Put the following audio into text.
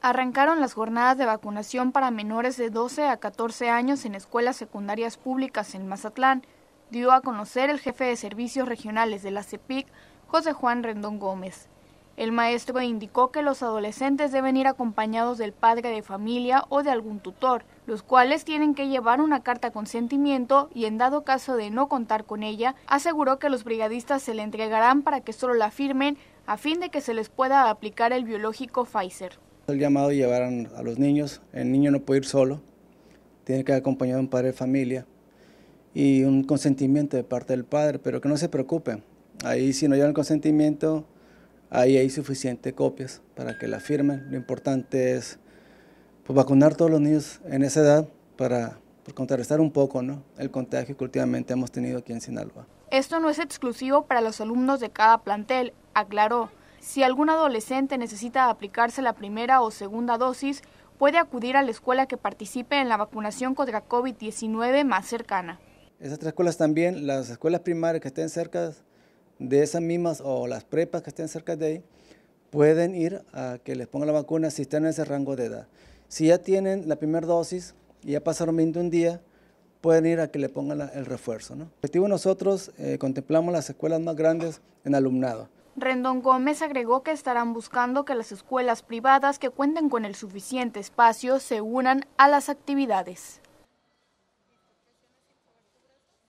Arrancaron las jornadas de vacunación para menores de 12 a 14 años en escuelas secundarias públicas en Mazatlán, dio a conocer el jefe de servicios regionales de la CEPIC, José Juan Rendón Gómez. El maestro indicó que los adolescentes deben ir acompañados del padre de familia o de algún tutor, los cuales tienen que llevar una carta consentimiento y en dado caso de no contar con ella, aseguró que los brigadistas se le entregarán para que solo la firmen a fin de que se les pueda aplicar el biológico Pfizer. El llamado llevar a los niños, el niño no puede ir solo, tiene que ir acompañado de un padre de familia y un consentimiento de parte del padre, pero que no se preocupen. Ahí si no llevan consentimiento, ahí hay suficientes copias para que la firmen. Lo importante es pues, vacunar a todos los niños en esa edad para pues, contrarrestar un poco ¿no? el contagio que últimamente hemos tenido aquí en Sinaloa. Esto no es exclusivo para los alumnos de cada plantel, aclaró. Si algún adolescente necesita aplicarse la primera o segunda dosis, puede acudir a la escuela que participe en la vacunación contra COVID-19 más cercana. Esas tres escuelas también, las escuelas primarias que estén cerca de esas mismas o las prepas que estén cerca de ahí, pueden ir a que les pongan la vacuna si están en ese rango de edad. Si ya tienen la primera dosis y ya pasaron un día, pueden ir a que le pongan el refuerzo. ¿no? El nosotros eh, contemplamos las escuelas más grandes en alumnado. Rendón Gómez agregó que estarán buscando que las escuelas privadas que cuenten con el suficiente espacio se unan a las actividades.